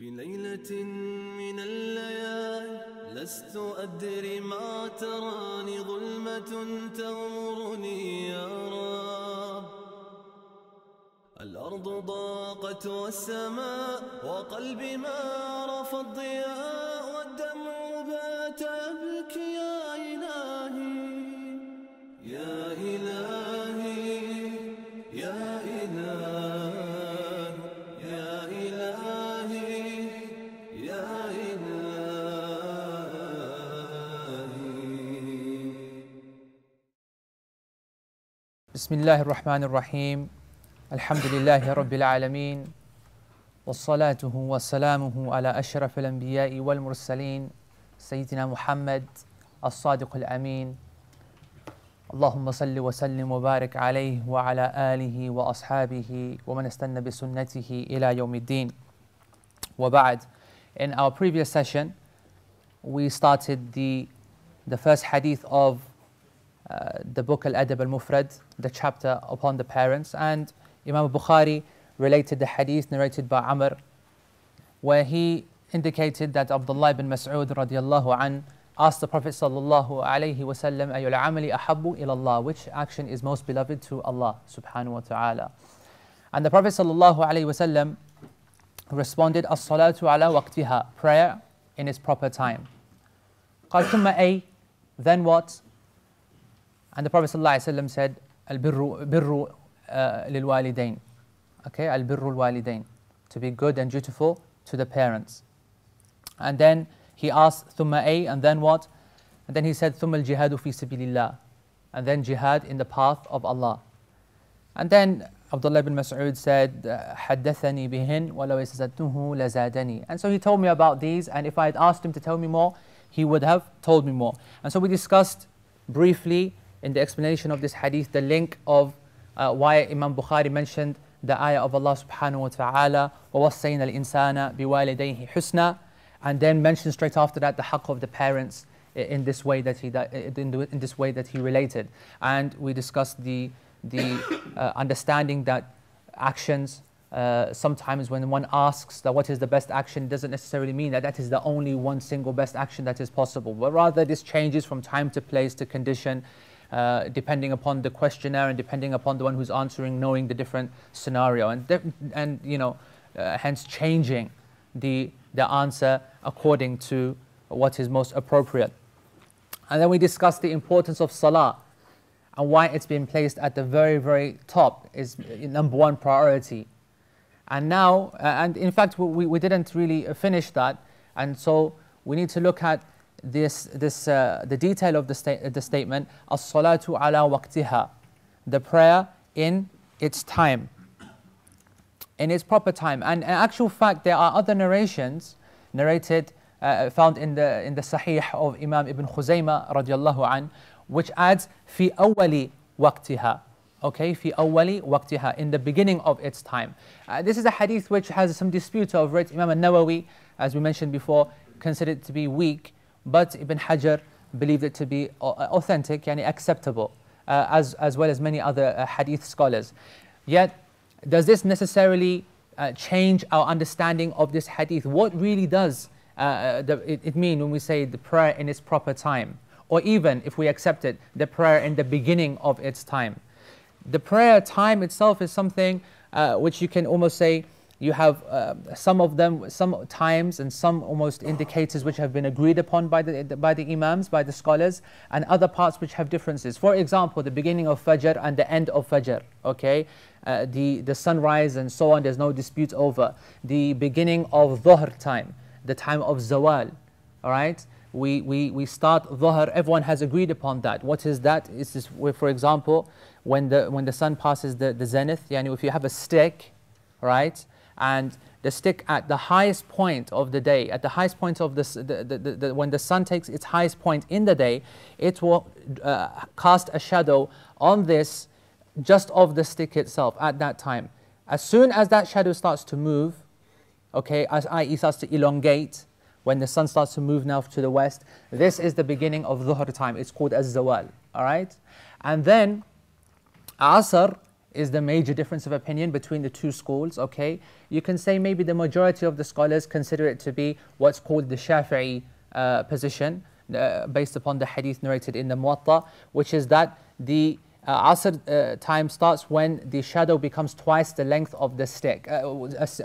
في ليلة من الليالي لست أدري ما تراني ظلمة تغمرني رب الأرض ضاقت والسماء وقلبي ما عرف الضياء والدمع بات يبكي بسم الله الرحمن الرحيم الحمد لله رب العالمين والصلاة وسلامه على أشرف الأنبياء والمرسلين سيدنا محمد الصادق الأمين اللهم صل وسلم وبارك عليه وعلى آله وأصحابه ومن استنى بسنته إلى يوم الدين وبعد In our previous session we started the the first hadith of Uh, the book Al-Adab Al-Mufrad, the chapter upon the parents. And Imam Bukhari related the hadith narrated by Amr, where he indicated that Abdullah ibn Mas'ud radiallahu an asked the Prophet sallallahu alayhi wasallam ayul amali ahabbu ilallah, which action is most beloved to Allah subhanahu wa ta'ala. And the Prophet sallallahu alayhi wasallam responded, as-salatu ala waqtiha, prayer in its proper time. قال ثم أي, then what? And the Prophet ﷺ said, Al-birru uh, lil-walidain. Okay, al-birru al-walidain. To be good and dutiful to the parents. And then he asked, thumma a, and then what? And then he said, thumma al-jihadu fi sabilillah. And then jihad in the path of Allah. And then Abdullah ibn Mas'ud said, حدثني bihin ولو And so he told me about these, and if I had asked him to tell me more, he would have told me more. And so we discussed briefly in the explanation of this hadith the link of uh, why Imam Bukhari mentioned the ayah of Allah subhanahu wa ta'ala, وَوَصَّيْنَا الْإِنسَانَ بِوَالِدَيْهِ حُسْنًا and then mentioned straight after that the haqq of the parents in this way that he, in this way that he related. And we discussed the, the uh, understanding that actions, uh, sometimes when one asks that what is the best action, doesn't necessarily mean that that is the only one single best action that is possible, but rather this changes from time to place to condition uh, depending upon the questionnaire and depending upon the one who's answering, knowing the different scenario, and and you know, uh, hence changing the the answer according to what is most appropriate. And then we discussed the importance of salah and why it's been placed at the very, very top is uh, number one priority. And now, uh, and in fact, we, we didn't really finish that. And so we need to look at this, this, uh, the detail of the, sta the statement, as-salatu ala waqtiha, the prayer in its time, in its proper time. And in actual fact, there are other narrations narrated, uh, found in the, in the Sahih of Imam Ibn Khuzaymah radiallahu an, which adds, fi awali waqtiha, okay, fi awali waqtiha, in the beginning of its time. Uh, this is a hadith which has some dispute over it. Imam al-Nawawi, as we mentioned before, considered to be weak, but Ibn Hajar believed it to be uh, authentic and acceptable, uh, as, as well as many other uh, hadith scholars. Yet, does this necessarily uh, change our understanding of this hadith? What really does uh, uh, the, it, it mean when we say the prayer in its proper time? Or even, if we accept it, the prayer in the beginning of its time? The prayer time itself is something which you can almost say you have uh, some of them, some times and some almost indicators which have been agreed upon by the, by the imams, by the scholars, and other parts which have differences. For example, the beginning of Fajr and the end of Fajr, okay? Uh, the, the sunrise and so on, there's no dispute over. The beginning of Dhuhr time, the time of Zawal, all right? we, we, we start dhuhr, everyone has agreed upon that. What is that? this, for example, when the, when the sun passes the, the zenith, yani if you have a stick, right, and the stick at the highest point of the day, at the highest point of this, the, the, the, when the sun takes its highest point in the day, it will uh, cast a shadow on this just of the stick itself at that time. As soon as that shadow starts to move, okay, as i.e. starts to elongate, when the sun starts to move now to the west, this is the beginning of Dhuhr time. It's called as Zawal, all right? And then Asr is the major difference of opinion between the two schools, okay? You can say maybe the majority of the scholars consider it to be what's called the Shafi'i uh, position, uh, based upon the hadith narrated in the Muwatta, which is that the uh, Asr uh, time starts when the shadow becomes twice the length of the stick, uh,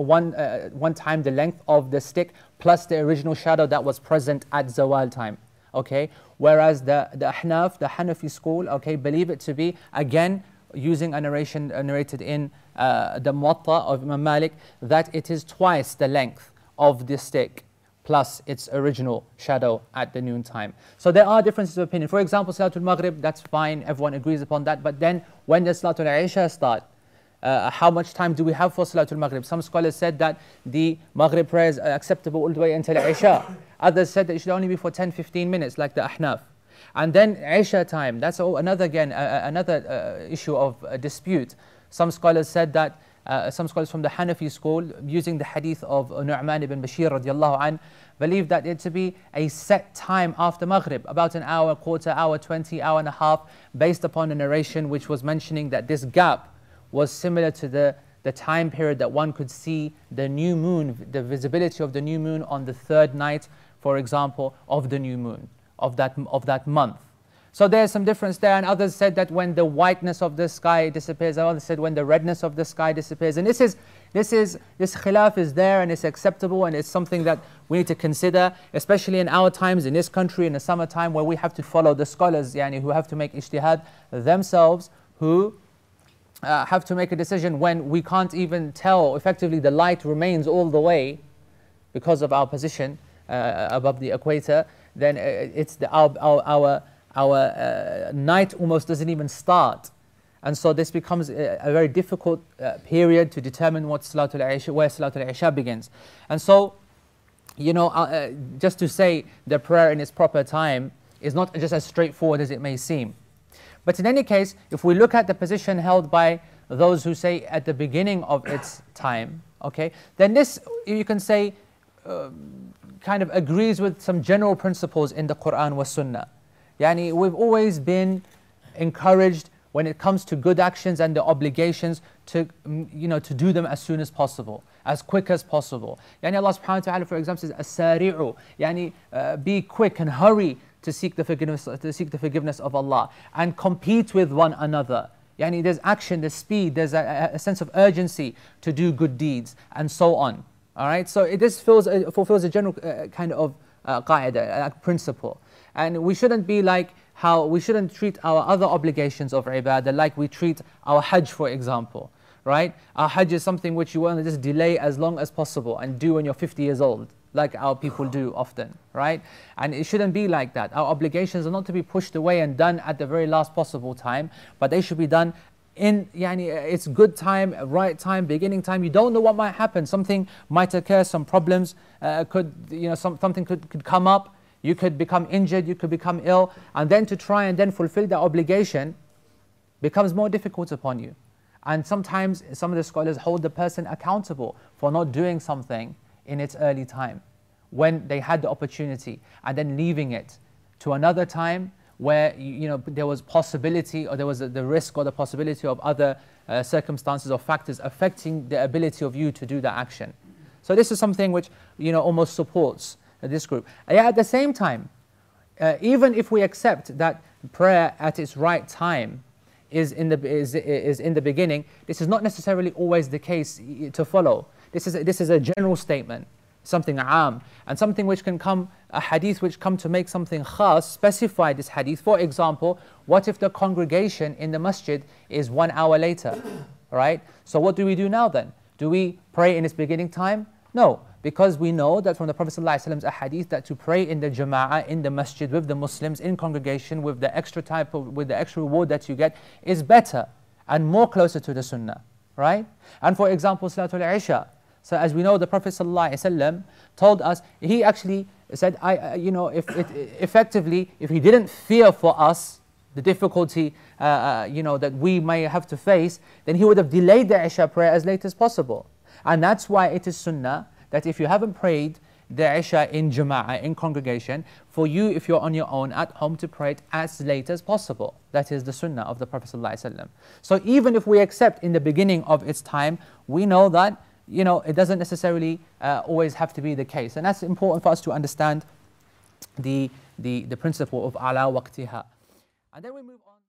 one, uh, one time the length of the stick plus the original shadow that was present at Zawal time. Okay, whereas the, the Ahnaf, the Hanafi school, okay, believe it to be again using a narration uh, narrated in uh, the Muwatta of Imam Malik that it is twice the length of the stick plus its original shadow at the noontime. So there are differences of opinion. For example, Salatul Maghrib, that's fine, everyone agrees upon that. But then when does Salatul Isha start? Uh, how much time do we have for Salatul Maghrib? Some scholars said that the Maghrib prayers are acceptable all the way until Isha. Others said that it should only be for 10-15 minutes like the Ahnaf. And then Isha time, that's all, another, again, uh, another uh, issue of uh, dispute. Some scholars said that, uh, some scholars from the Hanafi school, using the hadith of Nu'man ibn Bashir radiallahu an, believe that it to be a set time after Maghrib, about an hour, quarter hour, 20, hour and a half, based upon a narration which was mentioning that this gap was similar to the the time period that one could see the new moon, the visibility of the new moon on the third night, for example, of the new moon of that, of that month. So there's some difference there, and others said that when the whiteness of the sky disappears, others said when the redness of the sky disappears. And this is, this is, this khilaf is there, and it's acceptable, and it's something that we need to consider, especially in our times, in this country, in the summertime, where we have to follow the scholars, yani, who have to make ijtihad themselves, who uh, have to make a decision when we can't even tell, effectively, the light remains all the way because of our position uh, above the equator then uh, it's the, our, our, our, uh, night almost doesn't even start. And so this becomes a, a very difficult uh, period to determine what Salatul Isha, where Salatul Isha begins. And so, you know, uh, uh, just to say the prayer in its proper time is not just as straightforward as it may seem. But in any case, if we look at the position held by those who say at the beginning of its time, okay, then this, you can say, um, kind of agrees with some general principles in the Quran wa Sunnah. Yani, we've always been encouraged when it comes to good actions and the obligations to, mm, you know, to do them as soon as possible, as quick as possible. Yani Allah subhanahu wa ta'ala, for example, says, As-sari'u, yani, uh, be quick and hurry to seek, the forgiveness, to seek the forgiveness of Allah and compete with one another. Yani there's action, there's speed, there's a, a sense of urgency to do good deeds and so on. All right, so it, this fills, uh, fulfills a general uh, kind of uh, qaida, uh, principle. And we shouldn't be like how we shouldn't treat our other obligations of ibadah like we treat our hajj, for example. Right? Our hajj is something which you want to just delay as long as possible and do when you're 50 years old, like our people do often. Right? And it shouldn't be like that. Our obligations are not to be pushed away and done at the very last possible time, but they should be done in yani, its good time, uh, right time, beginning time. You don't know what might happen. Something might occur, some problems uh, could, you know, some, something could, could come up. You could become injured, you could become ill. And then to try and then fulfill that obligation becomes more difficult upon you. And sometimes some of the scholars hold the person accountable for not doing something in its early time when they had the opportunity and then leaving it to another time where you know there was possibility or there was the risk or the possibility of other uh, circumstances or factors affecting the ability of you to do that action. So this is something which you know almost supports uh, this group. at the same time, uh, even if we accept that prayer at its right time is in the is, is in the beginning, this is not necessarily always the case to follow. This is a, this is a general statement, something am, and something which can come a hadith which come to make something khas specify this hadith. For example, what if the congregation in the masjid is one hour later, right? So what do we do now then? Do we pray in its beginning time? No, because we know that from the Prophet ﷺ's hadith that to pray in the jama'ah, in the masjid, with the Muslims, in congregation, with the extra type of, with the extra reward that you get, is better and more closer to the sunnah, right? And for example, Salatul Isha. So as we know, the Prophet ﷺ told us, he actually said, I, uh, you know, if it, effectively, if he didn't fear for us the difficulty, uh, uh, you know, that we may have to face, then he would have delayed the Isha prayer as late as possible. And that's why it is sunnah that if you haven't prayed the Isha in jama'ah, in congregation, for you, if you're on your own at home, to pray it as late as possible. That is the sunnah of the Prophet ﷺ. So even if we accept in the beginning of its time, we know that you know, it doesn't necessarily uh, always have to be the case. And that's important for us to understand the, the, the principle of ala waqtiha. And then we move on.